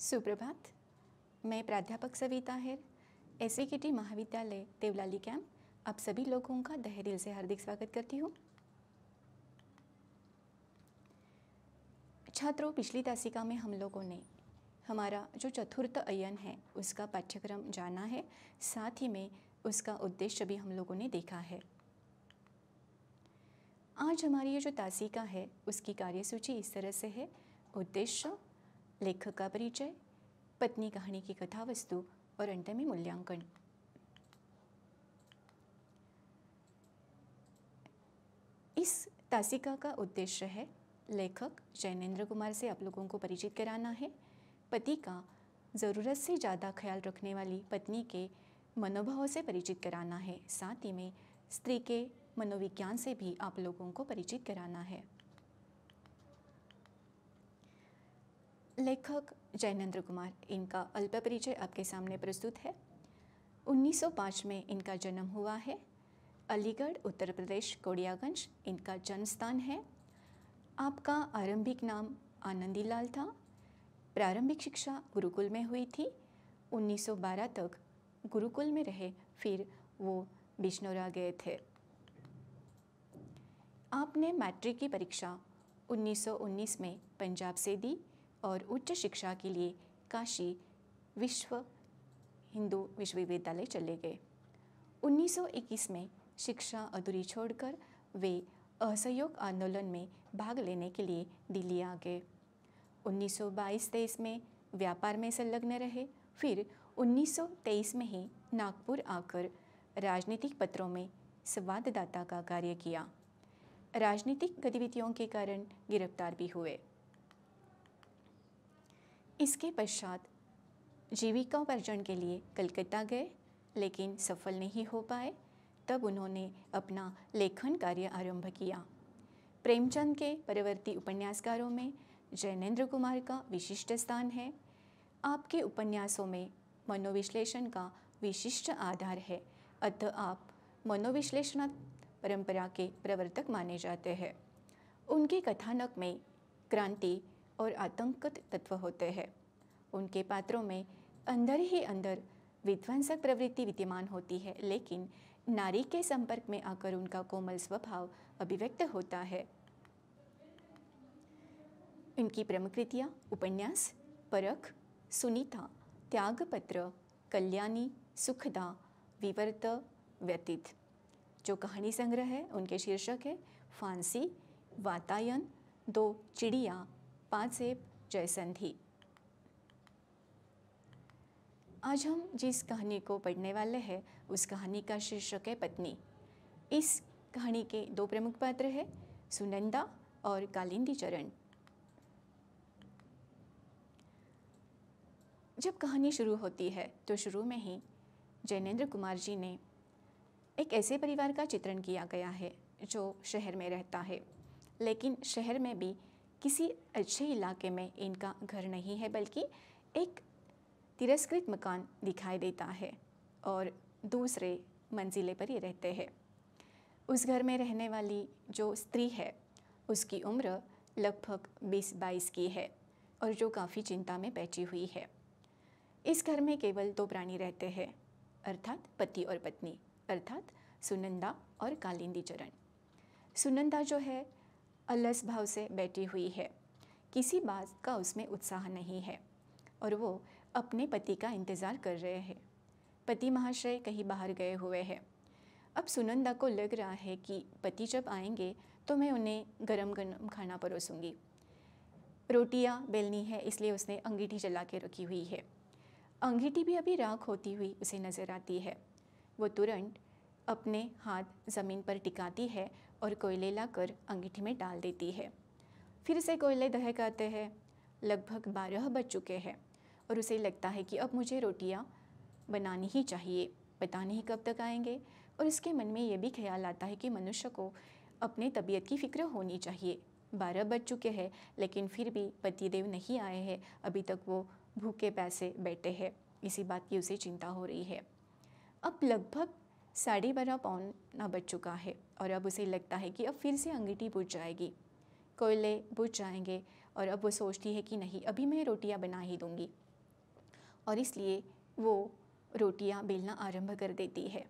सुप्रभात मैं प्राध्यापक सविता हेर एस टी महाविद्यालय देवलाली कैंप आप सभी लोगों का दहरिल से हार्दिक स्वागत करती हूँ छात्रों पिछली तासिका में हम लोगों ने हमारा जो चतुर्थ अयन है उसका पाठ्यक्रम जाना है साथ ही में उसका उद्देश्य भी हम लोगों ने देखा है आज हमारी ये जो तासिका है उसकी कार्यसूची इस तरह से है उद्देश्य लेखक का परिचय पत्नी कहानी की कथा वस्तु और अंत में मूल्यांकन इस तासिका का उद्देश्य है लेखक जैनेन्द्र कुमार से आप लोगों को परिचित कराना है पति का ज़रूरत से ज़्यादा ख्याल रखने वाली पत्नी के मनोभाव से परिचित कराना है साथ ही में स्त्री के मनोविज्ञान से भी आप लोगों को परिचित कराना है लेखक जयनंद्र कुमार इनका अल्प परिचय आपके सामने प्रस्तुत है 1905 में इनका जन्म हुआ है अलीगढ़ उत्तर प्रदेश कोडियागंज इनका जन्मस्थान है आपका आरंभिक नाम आनंदीलाल था प्रारंभिक शिक्षा गुरुकुल में हुई थी 1912 तक गुरुकुल में रहे फिर वो बिश्नोरा गए थे आपने मैट्रिक की परीक्षा 1919 में पंजाब से दी और उच्च शिक्षा के लिए काशी विश्व हिंदू विश्वविद्यालय चले गए 1921 में शिक्षा अधूरी छोड़कर वे असहयोग आंदोलन में भाग लेने के लिए दिल्ली आ गए 1922-23 में व्यापार में संलग्न रहे फिर 1923 में ही नागपुर आकर राजनीतिक पत्रों में संवाददाता का कार्य किया राजनीतिक गतिविधियों के कारण गिरफ्तार भी हुए इसके पश्चात जीविका उपार्जन के लिए कलकत्ता गए लेकिन सफल नहीं हो पाए तब उन्होंने अपना लेखन कार्य आरंभ किया प्रेमचंद के परवर्ती उपन्यासकारों में जैनेन्द्र कुमार का विशिष्ट स्थान है आपके उपन्यासों में मनोविश्लेषण का विशिष्ट आधार है अतः आप मनोविश्लेषण परंपरा के प्रवर्तक माने जाते हैं उनके कथानक में क्रांति और आतंकित तत्व होते हैं उनके पात्रों में अंदर ही अंदर विध्वंसक प्रवृत्ति विद्यमान होती है लेकिन नारी के संपर्क में आकर उनका कोमल स्वभाव अभिव्यक्त होता है इनकी प्रमुख कृतियाँ उपन्यास परख सुनीता त्यागपत्र कल्याणी सुखदा विवर्त व्यतीत जो कहानी संग्रह है उनके शीर्षक है फांसी वातायन दो चिड़िया पाँच सेब जयसंधि आज हम जिस कहानी को पढ़ने वाले हैं उस कहानी का शीर्षक है पत्नी इस कहानी के दो प्रमुख पात्र हैं सुनंदा और कालिंदी चरण जब कहानी शुरू होती है तो शुरू में ही जैनेन्द्र कुमार जी ने एक ऐसे परिवार का चित्रण किया गया है जो शहर में रहता है लेकिन शहर में भी किसी अच्छे इलाके में इनका घर नहीं है बल्कि एक तिरस्कृत मकान दिखाई देता है और दूसरे मंजिले पर ही रहते हैं उस घर में रहने वाली जो स्त्री है उसकी उम्र लगभग बीस बाईस की है और जो काफ़ी चिंता में बैठी हुई है इस घर में केवल दो प्राणी रहते हैं अर्थात पति और पत्नी अर्थात सुनंदा और कालिंदी चरण सुनंदा जो है अलस भाव से बैठी हुई है किसी बात का उसमें उत्साह नहीं है और वो अपने पति का इंतज़ार कर रहे हैं पति महाशय कहीं बाहर गए हुए हैं अब सुनंदा को लग रहा है कि पति जब आएंगे तो मैं उन्हें गरम गरम खाना परोसूंगी रोटियाँ बेलनी है इसलिए उसने अंगीठी जला के रखी हुई है अंगीठी भी अभी राख होती हुई उसे नज़र आती है वो तुरंत अपने हाथ ज़मीन पर टिकाती है और कोयले लाकर अंगीठी में डाल देती है फिर से कोयले दहकाते हैं लगभग बारह बज चुके हैं और उसे लगता है कि अब मुझे रोटियाँ बनानी ही चाहिए पता नहीं कब तक आएंगे और इसके मन में ये भी ख्याल आता है कि मनुष्य को अपने तबीयत की फ़िक्र होनी चाहिए बारह बज चुके हैं लेकिन फिर भी पतिदेव नहीं आए हैं अभी तक वो भूखे पैसे बैठे हैं इसी बात की उसे चिंता हो रही है अब लगभग साढ़े बारह पौना बज चुका है और अब उसे लगता है कि अब फिर से अंगीठी बुझ जाएगी कोयले बुझ जाएंगे और अब वो सोचती है कि नहीं अभी मैं रोटियां बना ही दूंगी और इसलिए वो रोटियां बेलना आरंभ कर देती है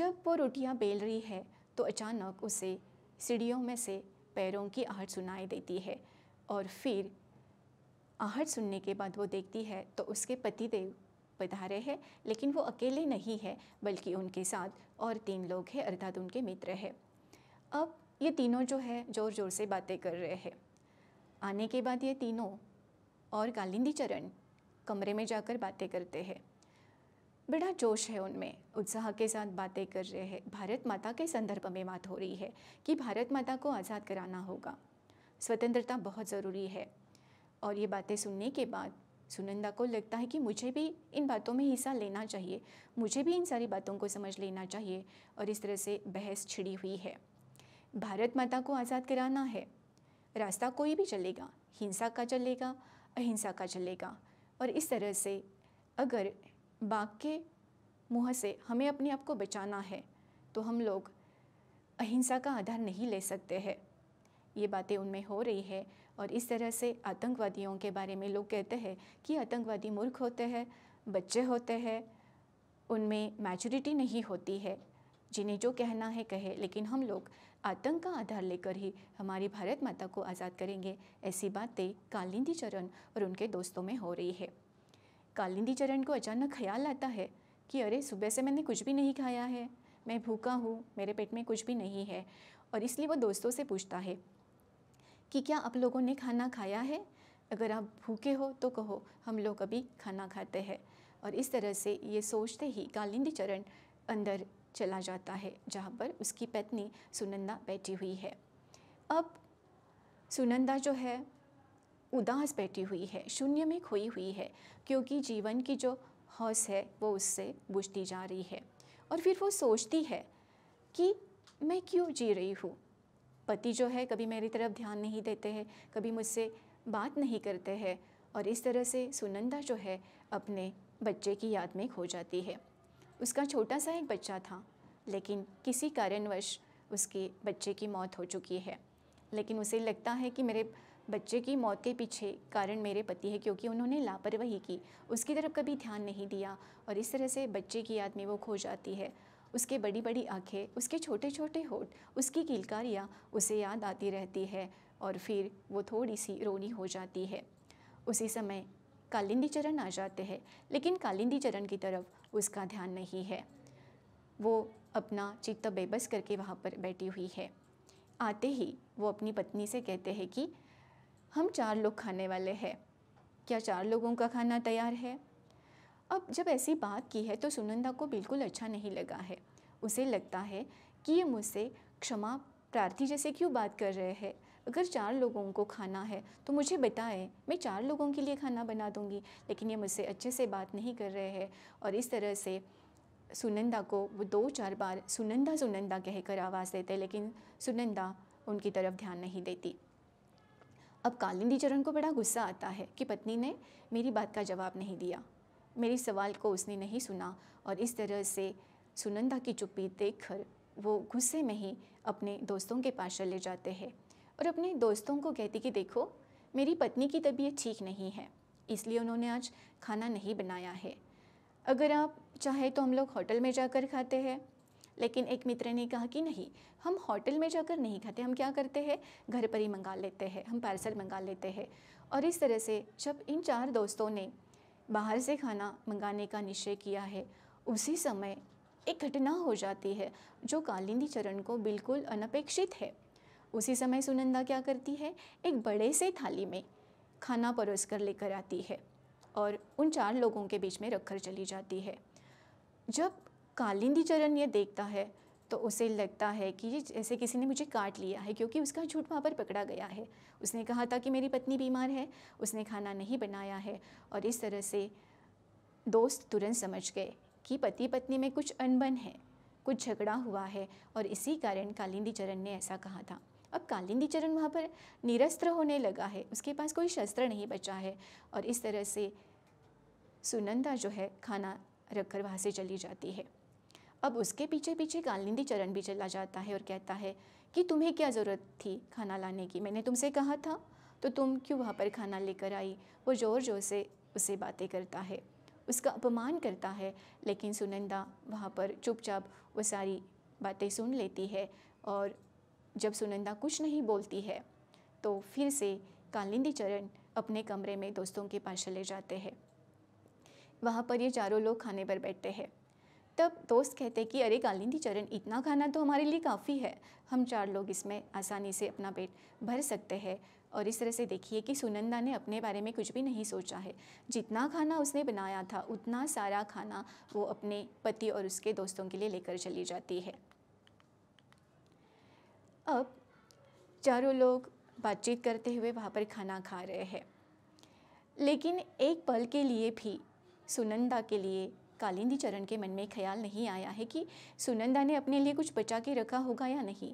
जब वो रोटियां बेल रही है तो अचानक उसे सीढ़ियों में से पैरों की आहट सुनाई देती है और फिर आहट सुनने के बाद वो देखती है तो उसके पति देव पधारे हैं लेकिन वो अकेले नहीं है बल्कि उनके साथ और तीन लोग हैं अर्थात उनके मित्र हैं अब ये तीनों जो है ज़ोर ज़ोर से बातें कर रहे हैं आने के बाद ये तीनों और कालिंदी चरण कमरे में जाकर बातें करते हैं बड़ा जोश है उनमें उत्साह के साथ बातें कर रहे हैं भारत माता के संदर्भ में बात हो रही है कि भारत माता को आज़ाद कराना होगा स्वतंत्रता बहुत ज़रूरी है और ये बातें सुनने के बाद सुनंदा को लगता है कि मुझे भी इन बातों में हिस्सा लेना चाहिए मुझे भी इन सारी बातों को समझ लेना चाहिए और इस तरह से बहस छिड़ी हुई है भारत माता को आज़ाद कराना है रास्ता कोई भी चलेगा हिंसा का चलेगा अहिंसा का चलेगा और इस तरह से अगर बाघ के मुँह से हमें अपने आप को बचाना है तो हम लोग अहिंसा का आधार नहीं ले सकते हैं ये बातें उनमें हो रही है और इस तरह से आतंकवादियों के बारे में लोग कहते हैं कि आतंकवादी मूर्ख होते हैं बच्चे होते हैं उनमें मैचोरिटी नहीं होती है जिन्हें जो कहना है कहे लेकिन हम लोग आतंक का आधार लेकर ही हमारी भारत माता को आज़ाद करेंगे ऐसी बातें कालिंदी चरण और उनके दोस्तों में हो रही है कालिंदी चरण को अचानक ख्याल आता है कि अरे सुबह से मैंने कुछ भी नहीं खाया है मैं भूखा हूँ मेरे पेट में कुछ भी नहीं है और इसलिए वो दोस्तों से पूछता है कि क्या आप लोगों ने खाना खाया है अगर आप भूखे हो तो कहो हम लोग अभी खाना खाते हैं और इस तरह से ये सोचते ही कालिंदी चरण अंदर चला जाता है जहाँ पर उसकी पत्नी सुनंदा बैठी हुई है अब सुनंदा जो है उदास बैठी हुई है शून्य में खोई हुई है क्योंकि जीवन की जो हौस है वो उससे बुझती जा रही है और फिर वो सोचती है कि मैं क्यों जी रही हूँ पति जो है कभी मेरी तरफ ध्यान नहीं देते हैं कभी मुझसे बात नहीं करते हैं और इस तरह से सुनंदा जो है अपने बच्चे की याद में खो जाती है उसका छोटा सा एक बच्चा था लेकिन किसी कारणवश उसके बच्चे की मौत हो चुकी है लेकिन उसे लगता है कि मेरे बच्चे की मौत के पीछे कारण मेरे पति है क्योंकि उन्होंने लापरवाही की उसकी तरफ कभी ध्यान नहीं दिया और इस तरह से बच्चे की याद में वो खो जाती है उसके बड़ी बड़ी आँखें उसके छोटे छोटे होठ उसकी किलकारियाँ उसे याद आती रहती है और फिर वो थोड़ी सी रोनी हो जाती है उसी समय कालिंदी चरण आ जाते हैं लेकिन कालिंदी चरण की तरफ उसका ध्यान नहीं है वो अपना चित्त बेबस करके वहाँ पर बैठी हुई है आते ही वो अपनी पत्नी से कहते हैं कि हम चार लोग खाने वाले हैं क्या चार लोगों का खाना तैयार है अब जब ऐसी बात की है तो सुनंदा को बिल्कुल अच्छा नहीं लगा है उसे लगता है कि ये मुझसे क्षमा प्रार्थी जैसे क्यों बात कर रहे हैं अगर चार लोगों को खाना है तो मुझे बताएं मैं चार लोगों के लिए खाना बना दूँगी लेकिन ये मुझसे अच्छे से बात नहीं कर रहे हैं और इस तरह से सुनंदा को वो दो चार बार सुनंदा सुनंदा कहकर आवाज़ देते लेकिन सुनंदा उनकी तरफ ध्यान नहीं देती अब कालिंदी चरण को बड़ा गुस्सा आता है कि पत्नी ने मेरी बात का जवाब नहीं दिया मेरी सवाल को उसने नहीं सुना और इस तरह से सुनंदा की चुप्पी देखकर वो गुस्से में ही अपने दोस्तों के पास चले जाते हैं और अपने दोस्तों को कहती कि देखो मेरी पत्नी की तबीयत ठीक नहीं है इसलिए उन्होंने आज खाना नहीं बनाया है अगर आप चाहे तो हम लोग होटल में जाकर खाते हैं लेकिन एक मित्र ने कहा कि नहीं हम होटल में जाकर नहीं खाते हम क्या करते हैं घर पर ही मंगा लेते हैं हम पार्सल मंगा लेते हैं और इस तरह से जब इन चार दोस्तों ने बाहर से खाना मंगाने का निश्चय किया है उसी समय एक घटना हो जाती है जो कालिंदी चरण को बिल्कुल अनपेक्षित है उसी समय सुनंदा क्या करती है एक बड़े से थाली में खाना परोस कर लेकर आती है और उन चार लोगों के बीच में रखकर चली जाती है जब कालिंदी चरण ये देखता है तो उसे लगता है कि जैसे किसी ने मुझे काट लिया है क्योंकि उसका झूठ वहाँ पर पकड़ा गया है उसने कहा था कि मेरी पत्नी बीमार है उसने खाना नहीं बनाया है और इस तरह से दोस्त तुरंत समझ गए कि पति पत्नी में कुछ अनबन है कुछ झगड़ा हुआ है और इसी कारण कालिंदी चरण ने ऐसा कहा था अब कालिंदी चरण वहाँ पर निरस्त्र होने लगा है उसके पास कोई शस्त्र नहीं बचा है और इस तरह से सुनंदा जो है खाना रखकर वहाँ से चली जाती है अब उसके पीछे पीछे कालिंदी चरण भी चला जाता है और कहता है कि तुम्हें क्या ज़रूरत थी खाना लाने की मैंने तुमसे कहा था तो तुम क्यों वहाँ पर खाना लेकर आई वो ज़ोर ज़ोर से उसे बातें करता है उसका अपमान करता है लेकिन सुनंदा वहाँ पर चुपचाप वो सारी बातें सुन लेती है और जब सुनंदा कुछ नहीं बोलती है तो फिर से कालिंदी चरण अपने कमरे में दोस्तों के पास चले जाते हैं वहाँ पर ये चारों लोग खाने पर बैठते हैं तब दोस्त कहते हैं कि अरे कालिंदी चरण इतना खाना तो हमारे लिए काफ़ी है हम चार लोग इसमें आसानी से अपना पेट भर सकते हैं और इस तरह से देखिए कि सुनंदा ने अपने बारे में कुछ भी नहीं सोचा है जितना खाना उसने बनाया था उतना सारा खाना वो अपने पति और उसके दोस्तों के लिए लेकर चली जाती है अब चारों लोग बातचीत करते हुए वहाँ पर खाना खा रहे हैं लेकिन एक पल के लिए भी सुनंदा के लिए कालिंदी चरण के मन में ख्याल नहीं आया है कि सुनंदा ने अपने लिए कुछ बचा के रखा होगा या नहीं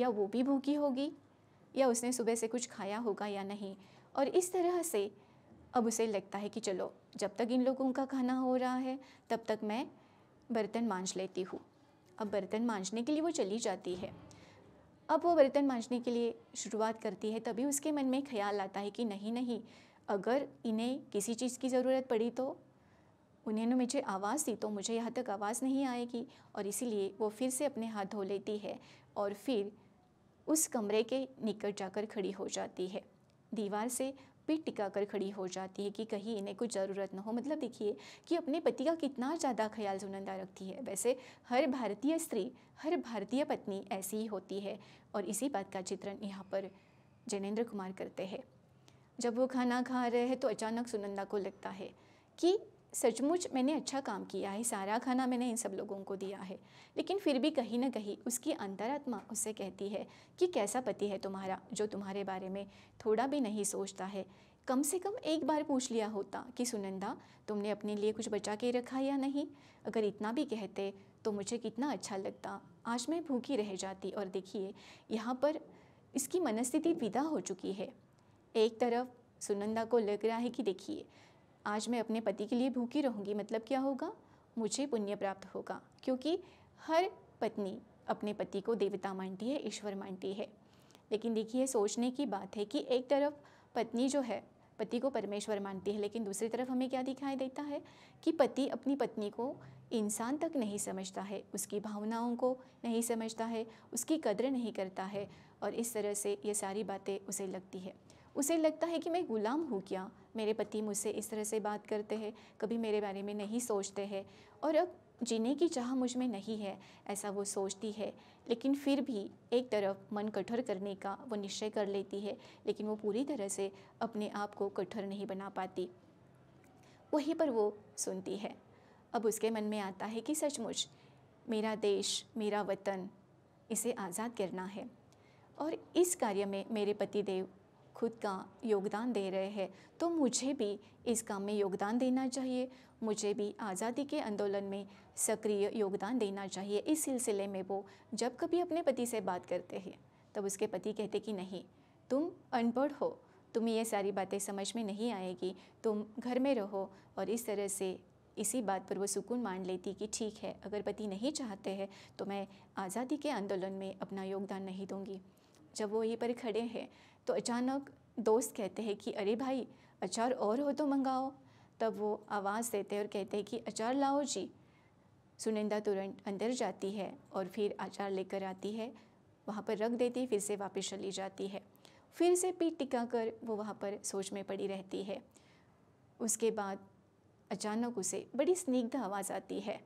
या वो भी भूखी होगी या उसने सुबह से कुछ खाया होगा या नहीं और इस तरह से अब उसे लगता है कि चलो जब तक इन लोगों का खाना हो रहा है तब तक मैं बर्तन मांझ लेती हूँ अब बर्तन मांझने के लिए वो चली जाती है अब वो बर्तन मांजने के लिए शुरुआत करती है तभी उसके मन में ख्याल आता है कि नहीं नहीं अगर इन्हें किसी चीज़ की ज़रूरत पड़ी तो उन्होंने मुझे आवाज़ दी तो मुझे यहाँ तक आवाज़ नहीं आएगी और इसीलिए वो फिर से अपने हाथ धो लेती है और फिर उस कमरे के निकट जाकर खड़ी हो जाती है दीवार से पीठ टिका कर खड़ी हो जाती है कि कहीं इन्हें कुछ ज़रूरत न हो मतलब देखिए कि अपने पति का कितना ज़्यादा ख्याल सुनंदा रखती है वैसे हर भारतीय स्त्री हर भारतीय पत्नी ऐसी ही होती है और इसी बात का चित्रण यहाँ पर जैनेन्द्र कुमार करते हैं जब वो खाना खा रहे हैं तो अचानक सुनंदा को लगता है कि सचमुच मैंने अच्छा काम किया है सारा खाना मैंने इन सब लोगों को दिया है लेकिन फिर भी कहीं ना कहीं उसकी अंतरात्मा उससे कहती है कि कैसा पति है तुम्हारा जो तुम्हारे बारे में थोड़ा भी नहीं सोचता है कम से कम एक बार पूछ लिया होता कि सुनंदा तुमने अपने लिए कुछ बचा के रखा या नहीं अगर इतना भी कहते तो मुझे कितना अच्छा लगता आज मैं भूखी रह जाती और देखिए यहाँ पर इसकी मनस्थिति विदा हो चुकी है एक तरफ सुनंदा को लग रहा है कि देखिए आज मैं अपने पति के लिए भूखी रहूँगी मतलब क्या होगा मुझे पुण्य प्राप्त होगा क्योंकि हर पत्नी अपने पति को देवता मानती है ईश्वर मानती है लेकिन देखिए सोचने की बात है कि एक तरफ पत्नी जो है पति को परमेश्वर मानती है लेकिन दूसरी तरफ हमें क्या दिखाई देता है कि पति अपनी पत्नी को इंसान तक नहीं समझता है उसकी भावनाओं को नहीं समझता है उसकी कदर नहीं करता है और इस तरह से ये सारी बातें उसे लगती है उसे लगता है कि मैं गुलाम हूँ क्या मेरे पति मुझसे इस तरह से बात करते हैं कभी मेरे बारे में नहीं सोचते हैं और अब जीने की चाह मुझ में नहीं है ऐसा वो सोचती है लेकिन फिर भी एक तरफ मन कठोर करने का वो निश्चय कर लेती है लेकिन वो पूरी तरह से अपने आप को कठोर नहीं बना पाती वहीं पर वो सुनती है अब उसके मन में आता है कि सचमुच मेरा देश मेरा वतन इसे आज़ाद करना है और इस कार्य में मेरे पति देव खुद का योगदान दे रहे हैं तो मुझे भी इस काम में योगदान देना चाहिए मुझे भी आज़ादी के आंदोलन में सक्रिय योगदान देना चाहिए इस सिलसिले में वो जब कभी अपने पति से बात करते हैं तब उसके पति कहते कि नहीं तुम अनपढ़ हो तुम्हें ये सारी बातें समझ में नहीं आएगी तुम घर में रहो और इस तरह से इसी बात पर वो सुकून मान लेती कि ठीक है अगर पति नहीं चाहते हैं तो मैं आज़ादी के आंदोलन में अपना योगदान नहीं दूंगी जब वो यहीं पर खड़े हैं तो अचानक दोस्त कहते हैं कि अरे भाई अचार और हो तो मंगाओ तब वो आवाज़ देते हैं और कहते हैं कि अचार लाओ जी सुनिंदा तुरंत अंदर जाती है और फिर आचार लेकर आती है वहाँ पर रख देती फिर से वापस चली जाती है फिर से पीठ टिका कर वो वहाँ पर सोच में पड़ी रहती है उसके बाद अचानक उसे बड़ी स्निग्ध आवाज़ आती है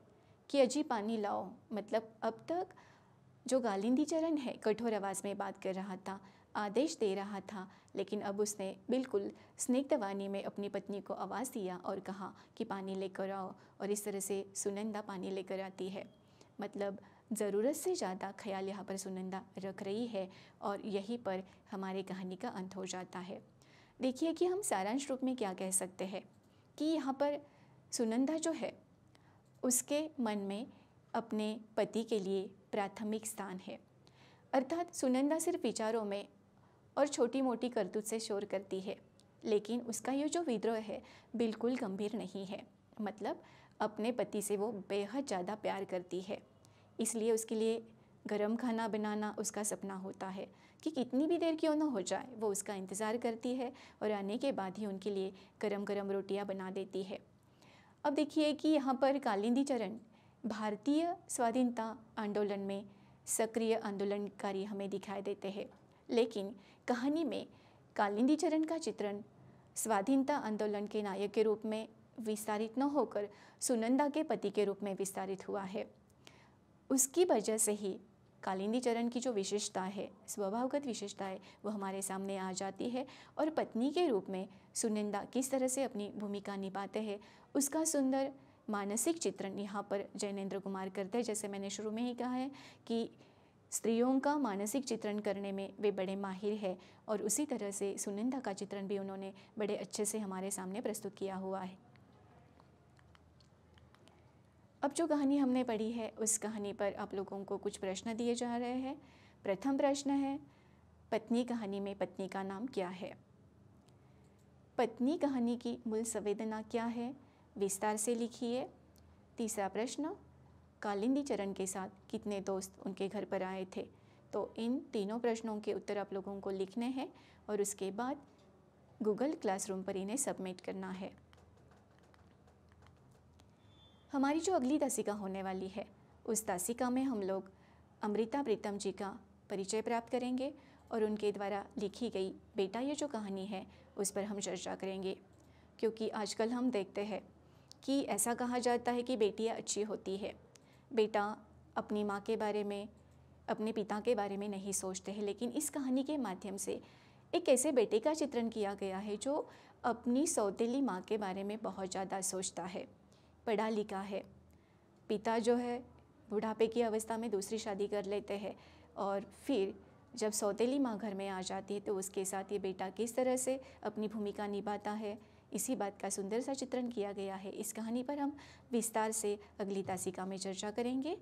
कि अजी पानी लाओ मतलब अब तक जो गालिंदी चरण है कठोर आवाज़ में बात कर रहा था आदेश दे रहा था लेकिन अब उसने बिल्कुल स्नेकदवानी में अपनी पत्नी को आवाज़ दिया और कहा कि पानी लेकर आओ और इस तरह से सुनंदा पानी लेकर आती है मतलब ज़रूरत से ज़्यादा ख्याल यहाँ पर सुनंदा रख रही है और यहीं पर हमारे कहानी का अंत हो जाता है देखिए कि हम सारांश रूप में क्या कह सकते हैं कि यहाँ पर सुनंदा जो है उसके मन में अपने पति के लिए प्राथमिक स्थान है अर्थात सुनंदा सिर्फ विचारों में और छोटी मोटी करतूत से शोर करती है लेकिन उसका ये जो विद्रोह है बिल्कुल गंभीर नहीं है मतलब अपने पति से वो बेहद ज़्यादा प्यार करती है इसलिए उसके लिए गरम खाना बनाना उसका सपना होता है कि कितनी भी देर क्यों ना हो जाए वो उसका इंतज़ार करती है और आने के बाद ही उनके लिए गरम गरम रोटियां बना देती है अब देखिए कि यहाँ पर कालिंदी चरण भारतीय स्वाधीनता आंदोलन में सक्रिय आंदोलनकारी हमें दिखाई देते हैं लेकिन कहानी में कालिंदी चरण का चित्रण स्वाधीनता आंदोलन के नायक के रूप में विस्तारित न होकर सुनंदा के पति के रूप में विस्तारित हुआ है उसकी वजह से ही कालिंदी चरण की जो विशेषता है स्वभावगत विशेषता है वो हमारे सामने आ जाती है और पत्नी के रूप में सुनंदा किस तरह से अपनी भूमिका निभाते हैं उसका सुंदर मानसिक चित्रण यहाँ पर जैनेन्द्र कुमार करते हैं जैसे मैंने शुरू में ही कहा है कि स्त्रियों का मानसिक चित्रण करने में वे बड़े माहिर है और उसी तरह से सुनिंदा का चित्रण भी उन्होंने बड़े अच्छे से हमारे सामने प्रस्तुत किया हुआ है अब जो कहानी हमने पढ़ी है उस कहानी पर आप लोगों को कुछ प्रश्न दिए जा रहे हैं प्रथम प्रश्न है पत्नी कहानी में पत्नी का नाम क्या है पत्नी कहानी की मूल संवेदना क्या है विस्तार से लिखिए तीसरा प्रश्न कालिंदी चरण के साथ कितने दोस्त उनके घर पर आए थे तो इन तीनों प्रश्नों के उत्तर आप लोगों को लिखने हैं और उसके बाद गूगल क्लासरूम पर इन्हें सबमिट करना है हमारी जो अगली तासिका होने वाली है उस दासिका में हम लोग अमृता प्रीतम जी का परिचय प्राप्त करेंगे और उनके द्वारा लिखी गई बेटा ये जो कहानी है उस पर हम चर्चा करेंगे क्योंकि आजकल हम देखते हैं कि ऐसा कहा जाता है कि बेटियाँ अच्छी होती है बेटा अपनी माँ के बारे में अपने पिता के बारे में नहीं सोचते हैं लेकिन इस कहानी के माध्यम से एक ऐसे बेटे का चित्रण किया गया है जो अपनी सौतेली माँ के बारे में बहुत ज़्यादा सोचता है पढ़ा लिखा है पिता जो है बुढ़ापे की अवस्था में दूसरी शादी कर लेते हैं और फिर जब सौतेली माँ घर में आ जाती है तो उसके साथ ये बेटा किस तरह से अपनी भूमिका निभाता है इसी बात का सुंदर सा चित्रण किया गया है इस कहानी पर हम विस्तार से अगली तासिका में चर्चा करेंगे